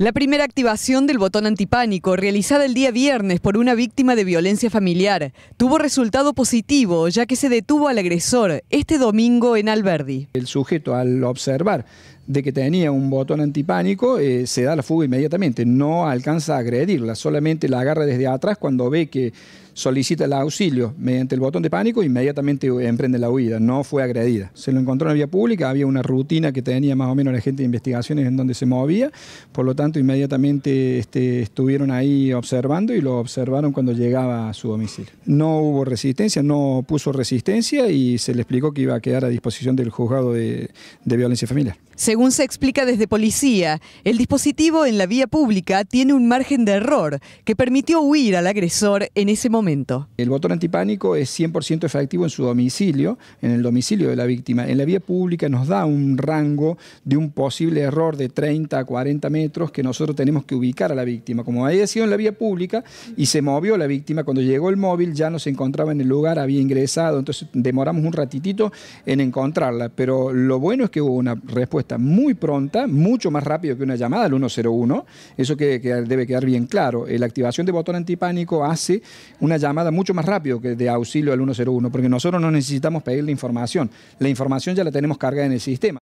La primera activación del botón antipánico, realizada el día viernes por una víctima de violencia familiar, tuvo resultado positivo, ya que se detuvo al agresor este domingo en Alberdi. El sujeto, al observar de que tenía un botón antipánico, eh, se da la fuga inmediatamente, no alcanza a agredirla, solamente la agarra desde atrás cuando ve que solicita el auxilio mediante el botón de pánico, inmediatamente emprende la huida, no fue agredida. Se lo encontró en la vía pública, había una rutina que tenía más o menos la gente de investigaciones en donde se movía, por lo tanto inmediatamente este, estuvieron ahí observando y lo observaron cuando llegaba a su domicilio. No hubo resistencia, no puso resistencia y se le explicó que iba a quedar a disposición del juzgado de, de violencia familiar. Según se explica desde policía, el dispositivo en la vía pública tiene un margen de error que permitió huir al agresor en ese momento. El botón antipánico es 100% efectivo en su domicilio, en el domicilio de la víctima. En la vía pública nos da un rango de un posible error de 30 a 40 metros que nosotros tenemos que ubicar a la víctima. Como había sido en la vía pública y se movió la víctima, cuando llegó el móvil ya no se encontraba en el lugar, había ingresado, entonces demoramos un ratitito en encontrarla. Pero lo bueno es que hubo una respuesta muy pronta, mucho más rápido que una llamada al 101, eso que, debe quedar bien claro. Eh, la activación de botón antipánico hace una llamada mucho más rápido que de auxilio al 101, porque nosotros no necesitamos pedir la información, la información ya la tenemos cargada en el sistema.